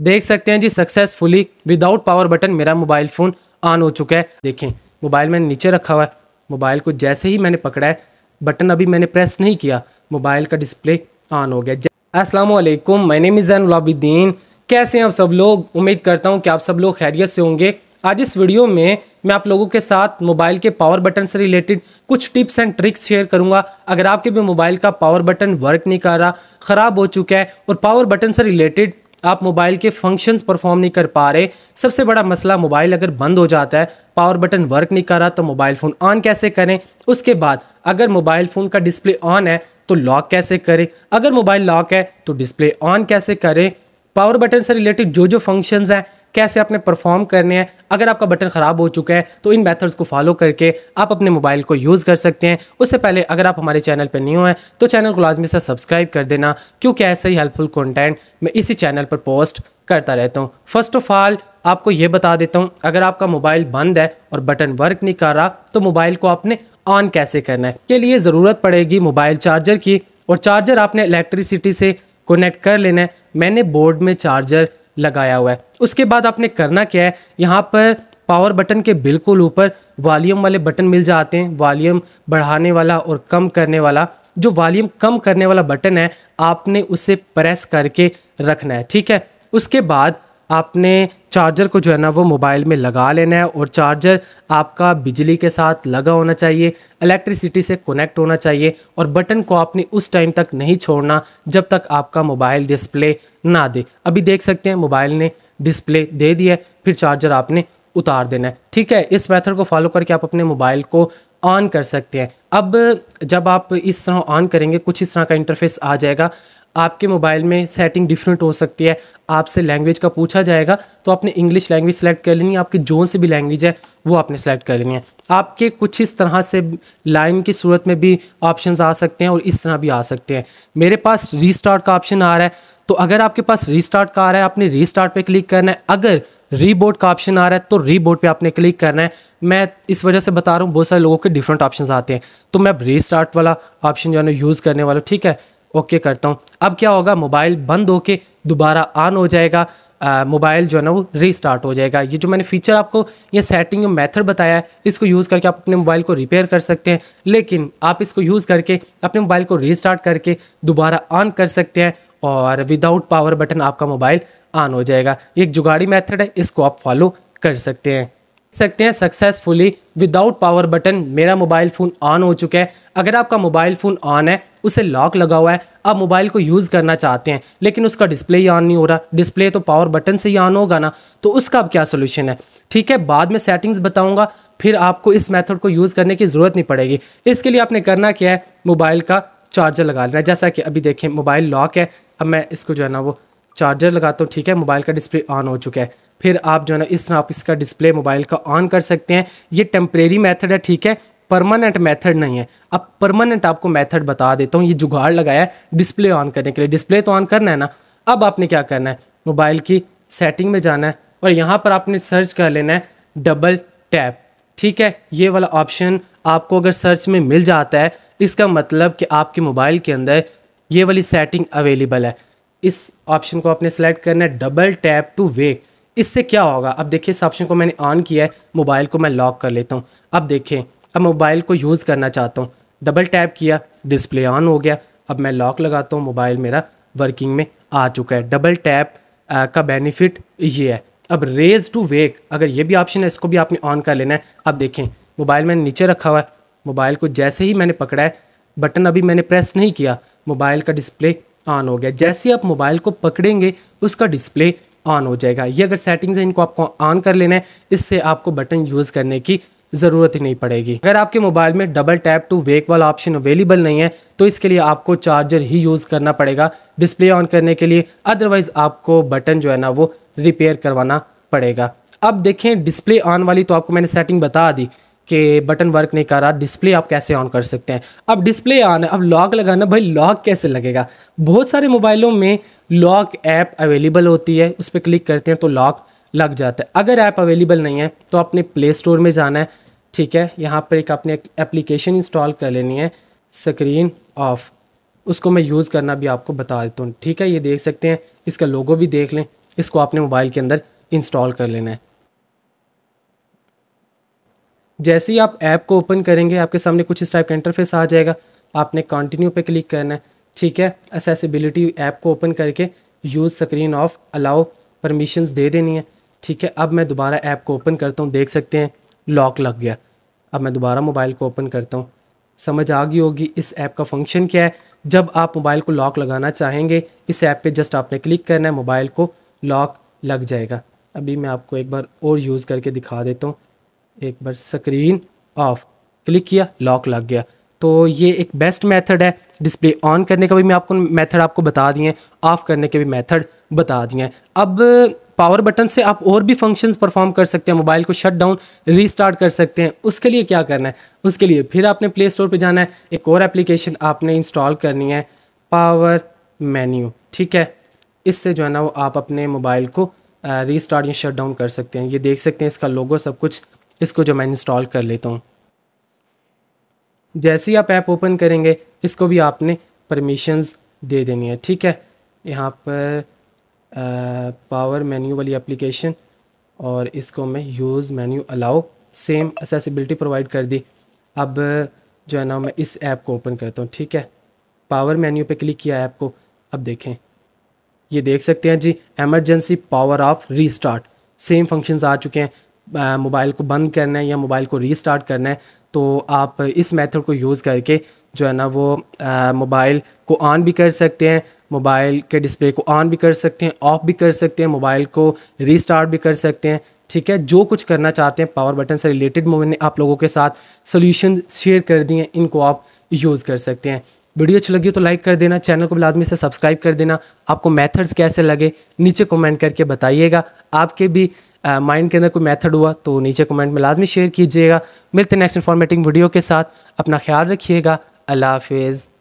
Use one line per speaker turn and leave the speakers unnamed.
देख सकते हैं जी सक्सेसफुली विदाउट पावर बटन मेरा मोबाइल फ़ोन ऑन हो चुका है देखें मोबाइल मैंने नीचे रखा हुआ है मोबाइल को जैसे ही मैंने पकड़ा है बटन अभी मैंने प्रेस नहीं किया मोबाइल का डिस्प्ले ऑन हो गया असलकुम मैंने माय नेम इज़ कैसे हैं आप सब लोग उम्मीद करता हूँ कि आप सब लोग खैरियत से होंगे आज इस वीडियो में मैं आप लोगों के साथ मोबाइल के पावर बटन से रिलेटेड कुछ टिप्स एंड ट्रिक्स शेयर करूंगा अगर आपके भी मोबाइल का पावर बटन वर्क नहीं कर रहा ख़राब हो चुका है और पावर बटन से रिलेटेड आप मोबाइल के फंक्शंस परफॉर्म नहीं कर पा रहे सबसे बड़ा मसला मोबाइल अगर बंद हो जाता है पावर बटन वर्क नहीं कर रहा तो मोबाइल फ़ोन ऑन कैसे करें उसके बाद अगर मोबाइल फ़ोन का डिस्प्ले ऑन है तो लॉक कैसे करें अगर मोबाइल लॉक है तो डिस्प्ले ऑन कैसे करें पावर बटन से रिलेटेड जो जो फंक्शंस हैं कैसे आपने परफॉर्म करने हैं अगर आपका बटन ख़राब हो चुका है तो इन मैथड्स को फॉलो करके आप अपने मोबाइल को यूज़ कर सकते हैं उससे पहले अगर आप हमारे चैनल पर न्यू हैं तो चैनल को लाजमी से सब्सक्राइब कर देना क्योंकि ऐसे ही हेल्पफुल कॉन्टेंट मैं इसी चैनल पर पोस्ट करता रहता हूँ फर्स्ट ऑफ ऑल आपको ये बता देता हूँ अगर आपका मोबाइल बंद है और बटन वर्क नहीं कर रहा तो मोबाइल को आपने ऑन कैसे करना है के लिए ज़रूरत पड़ेगी मोबाइल चार्जर की और चार्जर आपने इलेक्ट्रिसिटी से कनेक्ट कर लेना है मैंने बोर्ड में चार्जर लगाया हुआ है उसके बाद आपने करना क्या है यहाँ पर पावर बटन के बिल्कुल ऊपर वॉल्यूम वाले बटन मिल जाते हैं वॉल्यूम बढ़ाने वाला और कम करने वाला जो वॉल्यूम कम करने वाला बटन है आपने उसे प्रेस करके रखना है ठीक है उसके बाद आपने चार्जर को जो है ना वो मोबाइल में लगा लेना है और चार्जर आपका बिजली के साथ लगा होना चाहिए इलेक्ट्रिसिटी से कनेक्ट होना चाहिए और बटन को आपने उस टाइम तक नहीं छोड़ना जब तक आपका मोबाइल डिस्प्ले ना दे अभी देख सकते हैं मोबाइल ने डिस्प्ले दे दिया फिर चार्जर आपने उतार देना है ठीक है इस मैथड को फॉलो करके आप अपने मोबाइल को ऑन कर सकते हैं अब जब आप इस तरह ऑन करेंगे कुछ इस तरह का इंटरफेस आ जाएगा आपके मोबाइल में सेटिंग डिफरेंट हो सकती है आपसे लैंग्वेज का पूछा जाएगा तो आपने इंग्लिश लैंग्वेज सेलेक्ट कर लेनी है आपकी जो से भी लैंग्वेज है वो आपने सेलेक्ट कर लेनी है आपके कुछ इस तरह से लाइन की सूरत में भी ऑप्शंस आ सकते हैं और इस तरह भी आ सकते हैं मेरे पास रीस्टार्ट का ऑप्शन आ रहा है तो अगर आपके पास रीस्टार्ट का आ रहा है आपने रीस्टार्ट पे क्लिक करना है अगर रीबोर्ड का ऑप्शन आ रहा है तो रीबोर्ड पे आपने क्लिक करना है मैं इस वजह से बता रहा हूँ बहुत सारे लोगों के डिफरेंट ऑप्शंस आते हैं तो मैं अब रीस्टार्ट वाला ऑप्शन जो है ना यूज़ करने वाला ठीक है ओके करता हूँ अब क्या होगा मोबाइल बंद हो के दोबारा ऑन हो जाएगा मोबाइल जो है ना वो रीस्टार्ट हो जाएगा ये जो मैंने फीचर आपको ये सेटिंग मेथड बताया है इसको यूज़ करके आप अपने मोबाइल को रिपेयर कर सकते हैं लेकिन आप इसको यूज़ करके अपने मोबाइल को रीस्टार्ट करके दोबारा ऑन कर सकते हैं और विदाउट पावर बटन आपका मोबाइल ऑन हो जाएगा ये एक जुगाड़ी मेथड है इसको आप फॉलो कर सकते हैं सकते हैं सक्सेसफुली विदाउट पावर बटन मेरा मोबाइल फ़ोन ऑन हो चुका है अगर आपका मोबाइल फ़ोन ऑन है उसे लॉक लगा हुआ है आप मोबाइल को यूज़ करना चाहते हैं लेकिन उसका डिस्प्ले ही ऑन नहीं हो रहा डिस्प्ले तो पावर बटन से ही ऑन होगा ना तो उसका अब क्या सोल्यूशन है ठीक है बाद में सेटिंग्स बताऊँगा फिर आपको इस मेथड को यूज़ करने की ज़रूरत नहीं पड़ेगी इसके लिए आपने करना क्या है मोबाइल का चार्जर लगा लेना है जैसा कि अभी देखें मोबाइल लॉक है अब मैं इसको जो है ना वो चार्जर लगाता हूँ ठीक है मोबाइल का डिस्प्ले ऑन हो चुका है फिर आप जो है ना इस तरह आप इसका डिस्प्ले मोबाइल का ऑन कर सकते हैं ये टेम्परेरी मेथड है ठीक है परमानेंट मेथड नहीं है अब परमानेंट आपको मेथड बता देता हूँ ये जुगाड़ लगाया है डिस्प्ले ऑन करने के लिए डिस्प्ले तो ऑन करना है ना अब आपने क्या करना है मोबाइल की सेटिंग में जाना है और यहाँ पर आपने सर्च कर लेना है डबल टैप ठीक है ये वाला ऑप्शन आपको अगर सर्च में मिल जाता है इसका मतलब कि आपके मोबाइल के अंदर ये वाली सेटिंग अवेलेबल है इस ऑप्शन को आपने सेलेक्ट करना है डबल टैप टू वेक इससे क्या होगा अब देखिए इस ऑप्शन को मैंने ऑन किया है मोबाइल को मैं लॉक कर लेता हूँ अब देखें अब मोबाइल को यूज़ करना चाहता हूँ डबल टैप किया डिस्प्ले ऑन हो गया अब मैं लॉक लगाता हूँ मोबाइल मेरा वर्किंग में आ चुका है डबल टैप का बेनिफिट ये है अब रेज टू वेक अगर ये भी ऑप्शन है इसको भी आपने ऑन कर लेना है अब देखें मोबाइल मैंने नीचे रखा हुआ है मोबाइल को जैसे ही मैंने पकड़ा है बटन अभी मैंने प्रेस नहीं किया मोबाइल का डिस्प्ले ऑन हो गया जैसे आप मोबाइल को पकड़ेंगे उसका डिस्प्ले ऑन हो जाएगा ये अगर सेटिंग्स हैं इनको आपको ऑन कर लेना है इससे आपको बटन यूज़ करने की ज़रूरत ही नहीं पड़ेगी अगर आपके मोबाइल में डबल टैप टू वेक वाला ऑप्शन अवेलेबल नहीं है तो इसके लिए आपको चार्जर ही यूज़ करना पड़ेगा डिस्प्ले ऑन करने के लिए अदरवाइज़ आपको बटन जो है ना वो रिपेयर करवाना पड़ेगा अब देखें डिस्प्ले ऑन वाली तो आपको मैंने सेटिंग बता दी के बटन वर्क नहीं कर रहा डिस्प्ले आप कैसे ऑन कर सकते हैं अब डिस्प्ले ऑन है अब लॉक लगाना भाई लॉक कैसे लगेगा बहुत सारे मोबाइलों में लॉक ऐप अवेलेबल होती है उस पर क्लिक करते हैं तो लॉक लग जाता है अगर ऐप अवेलेबल नहीं है तो अपने प्ले स्टोर में जाना है ठीक है यहाँ पर एक अपने एप्लीकेशन इंस्टॉल कर लेनी है स्क्रीन ऑफ उसको मैं यूज़ करना भी आपको बता देता हूँ ठीक है ये देख सकते हैं इसका लोगो भी देख लें इसको अपने मोबाइल के अंदर इंस्टॉल कर लेना है जैसे ही आप ऐप को ओपन करेंगे आपके सामने कुछ इस टाइप का इंटरफेस आ जाएगा आपने कंटिन्यू पे क्लिक करना है ठीक है असेसिबिलिटी ऐप को ओपन करके use screen off allow permissions दे देनी है ठीक है अब मैं दोबारा ऐप को ओपन करता हूँ देख सकते हैं लॉक लग गया अब मैं दोबारा मोबाइल को ओपन करता हूँ समझ आ गई होगी इस ऐप का फंक्शन क्या है जब आप मोबाइल को लॉक लगाना चाहेंगे इस ऐप पे जस्ट आपने क्लिक करना है मोबाइल को लॉक लग जाएगा अभी मैं आपको एक बार और यूज़ करके दिखा देता हूँ एक बार स्क्रीन ऑफ क्लिक किया लॉक लग गया तो ये एक बेस्ट मेथड है डिस्प्ले ऑन करने का भी मैं आपको मेथड आपको बता दिए हैं ऑफ़ करने के भी मेथड बता दिए हैं अब पावर बटन से आप और भी फंक्शंस परफॉर्म कर सकते हैं मोबाइल को शट डाउन रीस्टार्ट कर सकते हैं उसके लिए क्या करना है उसके लिए फिर आपने प्ले स्टोर पर जाना है एक और एप्लीकेशन आपने इंस्टॉल करनी है पावर मेन्यू ठीक है इससे जो है ना वो आप अपने मोबाइल को रीस्टार्ट या शट डाउन कर सकते हैं ये देख सकते हैं इसका लोगो सब कुछ इसको जो मैं इंस्टॉल कर लेता हूँ जैसे ही आप ऐप ओपन करेंगे इसको भी आपने परमिशंस दे देनी है ठीक है यहाँ पर पावर मेन्यू वाली एप्लीकेशन और इसको मैं use menu allow same accessibility provide कर दी अब जो है ना मैं इस ऐप को ओपन करता हूँ ठीक है पावर मेन्यू पे क्लिक किया ऐप को अब देखें ये देख सकते हैं जी emergency power off restart same functions आ चुके हैं मोबाइल को बंद करना है या मोबाइल को रीस्टार्ट करना है तो आप इस मेथड को यूज़ करके जो है ना वो मोबाइल को ऑन भी कर सकते हैं मोबाइल के डिस्प्ले को ऑन भी कर सकते हैं ऑफ भी कर सकते हैं मोबाइल को रीस्टार्ट भी कर सकते हैं ठीक है जो कुछ करना चाहते हैं पावर बटन से रिलेटेड मैंने आप लोगों के साथ सोल्यूशन शेयर कर दिए हैं इनको आप यूज़ कर सकते हैं वीडियो अच्छी लगी तो लाइक कर देना चैनल को भी लाजमी से सब्सक्राइब कर देना आपको मेथड्स कैसे लगे नीचे कमेंट करके बताइएगा आपके भी माइंड के अंदर कोई मेथड हुआ तो नीचे कमेंट में लाजमी शेयर कीजिएगा मिलते नेक्स्ट इन्फॉर्मेटिंग वीडियो के साथ अपना ख्याल रखिएगा अल्लाह हाफिज़